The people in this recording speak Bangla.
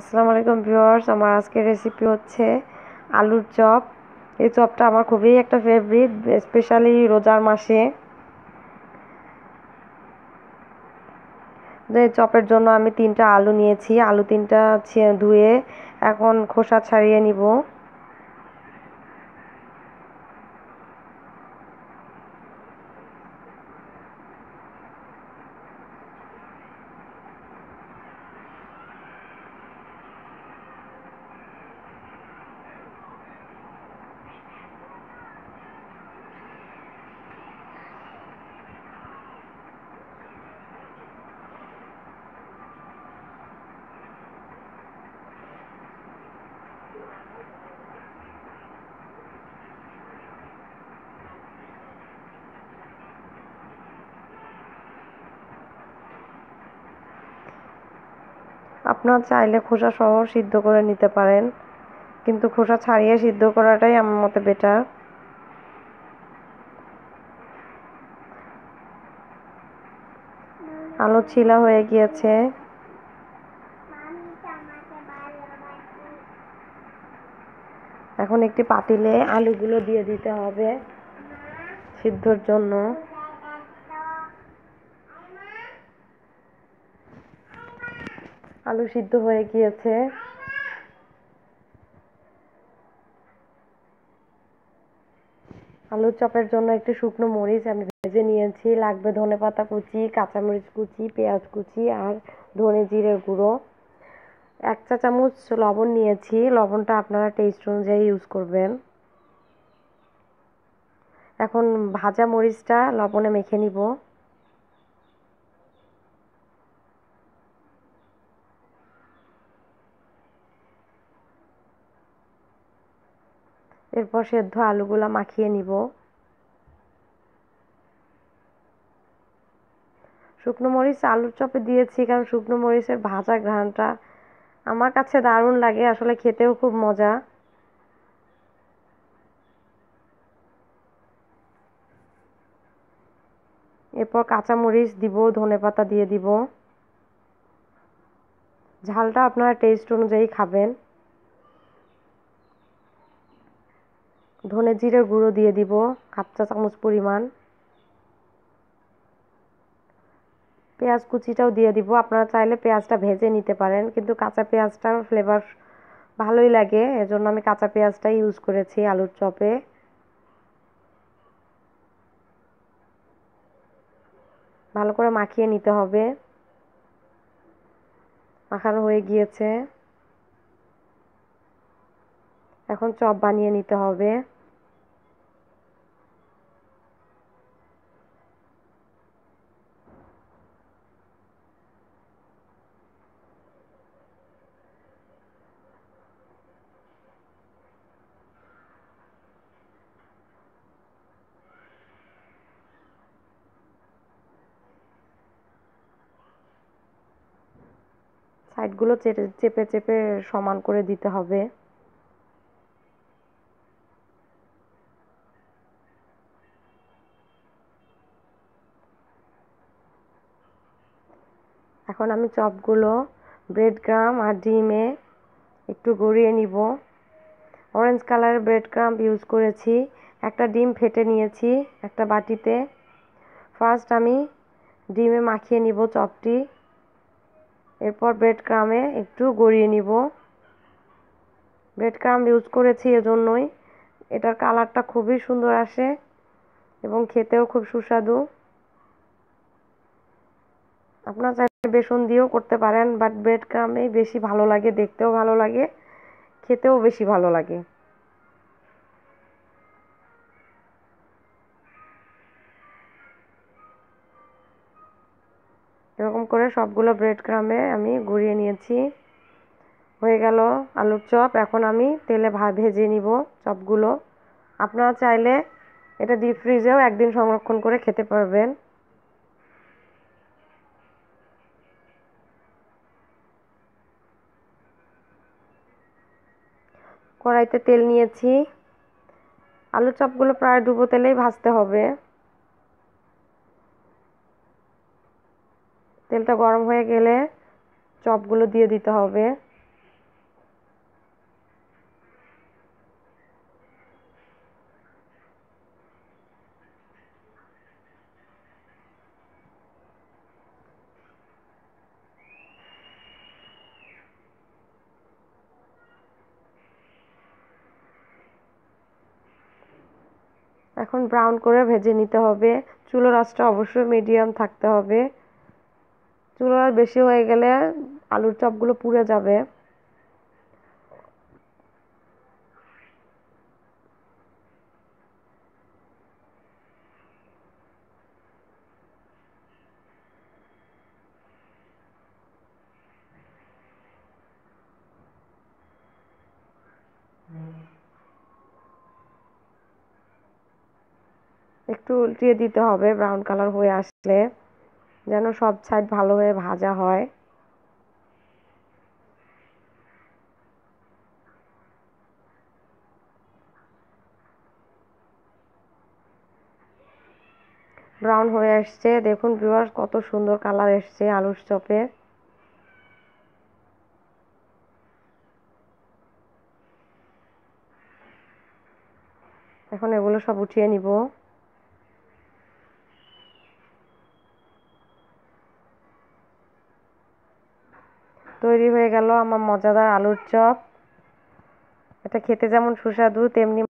আসসালামু আলাইকুম ভিউয়ার্স আমার আজকের রেসিপি হচ্ছে আলুর চপ এই চপটা আমার খুবই একটা ফেভারিট স্পেশালি রোজার মাসে এই চপের জন্য আমি তিনটা আলু নিয়েছি আলু তিনটা ধুয়ে এখন খোসা ছাড়িয়ে নিব আপনার চাইলে খোসা সহ সিদ্ধ করে নিতে পারেন কিন্তু খোসা ছাড়িয়ে সিদ্ধ করাটাই আমার মতে বেটার আলো ছিলা হয়ে গিয়েছে এখন একটি পাতিলে আলুগুলো দিয়ে দিতে হবে সিদ্ধর জন্য আলু সিদ্ধ হয়ে গিয়েছে আলু চপের জন্য একটু শুকনো মরিচ আমি ভেজে নিয়েছি লাগবে ধনে পাতা কুচি কাঁচামরিচ কুচি পেঁয়াজ কুচি আর ধনে জিরে গুঁড়ো এক চা চামচ লবণ নিয়েছি লবণটা আপনারা টেস্ট অনুযায়ী ইউজ করবেন এখন ভাজা মরিচটা লবণে মেখে নিব এরপর সেদ্ধ আলুগুলো মাখিয়ে নিব শুকনো মরিচ আলুর চপে দিয়েছি কারণ শুকনো মরিচের ভাজা ঘ্রাণটা আমার কাছে দারুণ লাগে আসলে খেতেও খুব মজা এরপর কাঁচামরিচ দিব ধনে পাতা দিয়ে দিব ঝালটা আপনারা টেস্ট অনুযায়ী খাবেন ধনে জিরে গুঁড়ো দিয়ে দিব হাফ চা চামচ পরিমাণ পেঁয়াজ কুচিটাও দিয়ে দিব আপনারা চাইলে পেঁয়াজটা ভেজে নিতে পারেন কিন্তু কাঁচা পেঁয়াজটার ফ্লেভার ভালোই লাগে এজন্য আমি কাঁচা পেঁয়াজটাই ইউজ করেছি আলুর চপে ভালো করে মাখিয়ে নিতে হবে মাখানো হয়ে গিয়েছে এখন চপ বানিয়ে নিতে হবে সাইডগুলো চেপে চেপে সমান করে দিতে হবে এখন আমি চপগুলো ব্রেড ক্রাম আর ডিমে একটু গড়িয়ে নিব অরেঞ্জ কালারের ব্রেড ক্রাম্প ইউজ করেছি একটা ডিম ফেটে নিয়েছি একটা বাটিতে ফার্স্ট আমি ডিমে মাখিয়ে নিব চপটি এরপর ব্রেড ক্রামে একটু গড়িয়ে নিব ব্রেড ক্রাম ইউজ করেছি এজন্যই এটার কালারটা খুবই সুন্দর আসে এবং খেতেও খুব সুস্বাদু আপনার চাইলে বেসন দিয়েও করতে পারেন বাট ব্রেড ক্রামেই বেশি ভালো লাগে দেখতেও ভালো লাগে খেতেও বেশি ভালো লাগে এরকম করে সবগুলো ব্রেড ক্রামে আমি গুঁড়িয়ে নিয়েছি হয়ে গেল আলুর চপ এখন আমি তেলে ভা ভেজে নিব চপগুলো আপনারা চাইলে এটা ডিপ ফ্রিজেও একদিন সংরক্ষণ করে খেতে পারবেন কড়াইতে তেল নিয়েছি আলু চপগুলো প্রায় ডুবো তেলেই ভাজতে হবে তেলটা গরম হয়ে গেলে চপগুলো দিয়ে দিতে হবে এখন ব্রাউন করে ভেজে নিতে হবে চুলো রসটা অবশ্যই মিডিয়াম থাকতে হবে আর বেশি হয়ে গেলে আলুর চপগুলো পুড়ে যাবে একটু উল্টিয়ে দিতে হবে ব্রাউন কালার হয়ে আসলে যেন সব সাইড ভালো হয়ে ভাজা হয় ব্রাউন হয়ে আসছে দেখুন ভিউয়ার্স কত সুন্দর কালার এসছে আলুর চপের এখন এগুলো সব উঠিয়ে নিবো তৈরি হয়ে গেল আমার মজাদার আলুর চপ এটা খেতে যেমন সুস্বাদু তেমনি